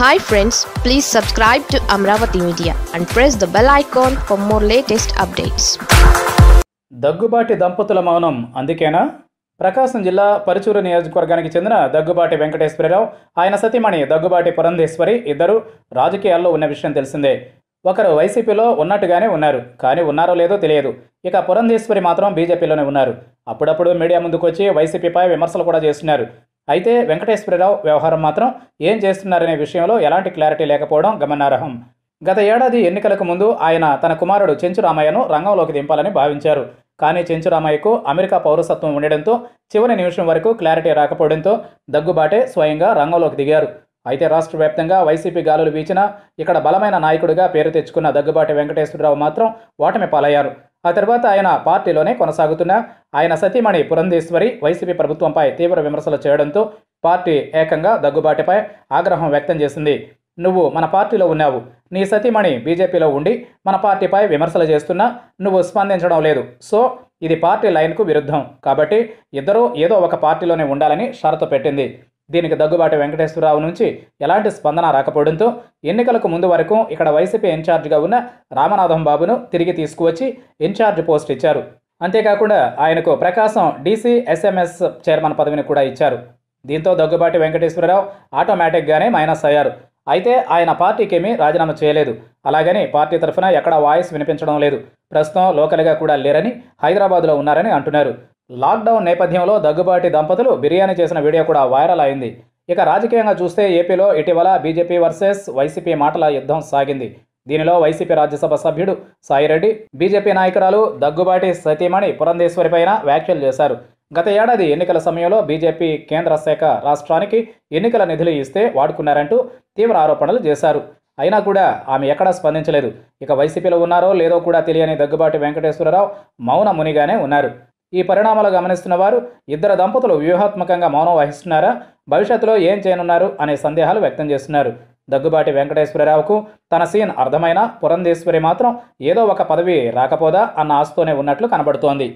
hi friends please subscribe to Amaravati media and press the bell icon for more latest updates Daggubati దంపతుల మౌనం అందుకేనా ప్రకాశం జిల్లా పరుచూరు నియోజకవర్గానికి చెందిన దగ్గుబాటి వెంకటేశ్వరరావు ఆయన సతీమణి దగ్గుబాటి పురంధేశ్వరి ఇద్దరు రాజకీయాల్లో ఉన్న విషయం తెలిసిందే ఒకరు వైసీపీలో ఉన్నట్టుగానే ఉన్నారు కానీ ఉన్నారో లేదో తెలియదు ఇక పురంధేశ్వరి మాత్రం బీజేపీలోనే ఉన్నారు అప్పుడప్పుడు మీడియా ముందుకొచ్చి వైసీపీపై విమర్శలు కూడా చేస్తున్నారు అయితే వెంకటేశ్వరరావు వ్యవహారం మాత్రం ఏం చేస్తున్నారనే విషయంలో ఎలాంటి క్లారిటీ లేకపోవడం గమనార్హం గత ఏడాది ఎన్నికలకు ముందు ఆయన తన కుమారుడు చెంచు రామయ్యను రంగంలోకి దింపాలని భావించారు కానీ చెంచు రామయ్యకు అమెరికా పౌరసత్వం ఉండడంతో చివరి నిమిషం వరకు క్లారిటీ రాకపోవడంతో దగ్గుబాటే స్వయంగా రంగంలోకి దిగారు అయితే రాష్ట్ర వ్యాప్తంగా వైసీపీ గాలులు వీచినా ఇక్కడ బలమైన నాయకుడిగా పేరు తెచ్చుకున్న దగ్గుబాటి వెంకటేశ్వరరావు మాత్రం ఓటమి పాలయ్యారు ఆ తర్వాత ఆయన పార్టీలోనే కొనసాగుతున్న ఆయన సతీమణి పురంధేశ్వరి వైసీపీ ప్రభుత్వంపై తీవ్ర విమర్శలు చేయడంతో పార్టీ ఏకంగా దగ్గుబాటిపై ఆగ్రహం వ్యక్తం చేసింది నువ్వు మన పార్టీలో ఉన్నావు నీ సతీమణి బీజేపీలో ఉండి మన పార్టీపై విమర్శలు చేస్తున్నా నువ్వు స్పందించడం లేదు సో ఇది పార్టీ లైన్కు విరుద్ధం కాబట్టి ఇద్దరూ ఏదో ఒక పార్టీలోనే ఉండాలని షరతు పెట్టింది దీనికి దగ్గుబాటి వెంకటేశ్వరరావు నుంచి ఎలాంటి స్పందన రాకపోవడంతో ఎన్నికలకు ముందు వరకు ఇక్కడ వైసీపీ ఇన్ఛార్జిగా ఉన్న రామనాథం బాబును తిరిగి తీసుకువచ్చి ఇన్ఛార్జ్ పోస్ట్ ఇచ్చారు అంతేకాకుండా ఆయనకు ప్రకాశం డీసీ ఎస్ఎంఎస్ చైర్మన్ పదవిని కూడా ఇచ్చారు దీంతో దగ్గుబాటి వెంకటేశ్వరరావు ఆటోమేటిక్గానే మైనస్ అయ్యారు అయితే ఆయన పార్టీకేమీ రాజీనామా చేయలేదు అలాగని పార్టీ తరఫున ఎక్కడా వాయిస్ వినిపించడం లేదు ప్రస్తుతం లోకల్గా కూడా లేరని హైదరాబాద్లో ఉన్నారని అంటున్నారు లాక్డౌన్ నేపథ్యంలో దగ్గుబాటి దంపతులు బిర్యానీ చేసిన వీడియో కూడా వైరల్ అయింది ఇక రాజకీయంగా చూస్తే ఏపీలో ఇటీవల బీజేపీ వర్సెస్ వైసీపీ మాటల యుద్ధం సాగింది దీనిలో వైసీపీ రాజ్యసభ సభ్యుడు సాయిరెడ్డి బీజేపీ నాయకురాలు దగ్గుబాటి సతీమణి పురంధేశ్వరిపైన వ్యాఖ్యలు చేశారు గత ఏడాది ఎన్నికల సమయంలో బీజేపీ కేంద్ర శాఖ రాష్ట్రానికి ఎన్నికల నిధులు ఇస్తే వాడుకున్నారంటూ తీవ్ర ఆరోపణలు చేశారు అయినా కూడా ఆమె ఎక్కడా స్పందించలేదు ఇక వైసీపీలో ఉన్నారో లేదో కూడా తెలియని దగ్గుబాటి వెంకటేశ్వరరావు మౌన మునిగానే ఉన్నారు ఈ పరిణామాలు గమనిస్తున్న వారు ఇద్దరు దంపతులు వ్యూహాత్మకంగా మౌనం వహిస్తున్నారా భవిష్యత్తులో ఏం చేయనున్నారు అనే సందేహాలు వ్యక్తం చేస్తున్నారు దగ్గుబాటి వెంకటేశ్వరరావుకు తన సీన్ అర్థమైన పురంధేశ్వరి మాత్రం ఏదో ఒక పదవి రాకపోదా అన్న ఆశతోనే ఉన్నట్లు కనబడుతోంది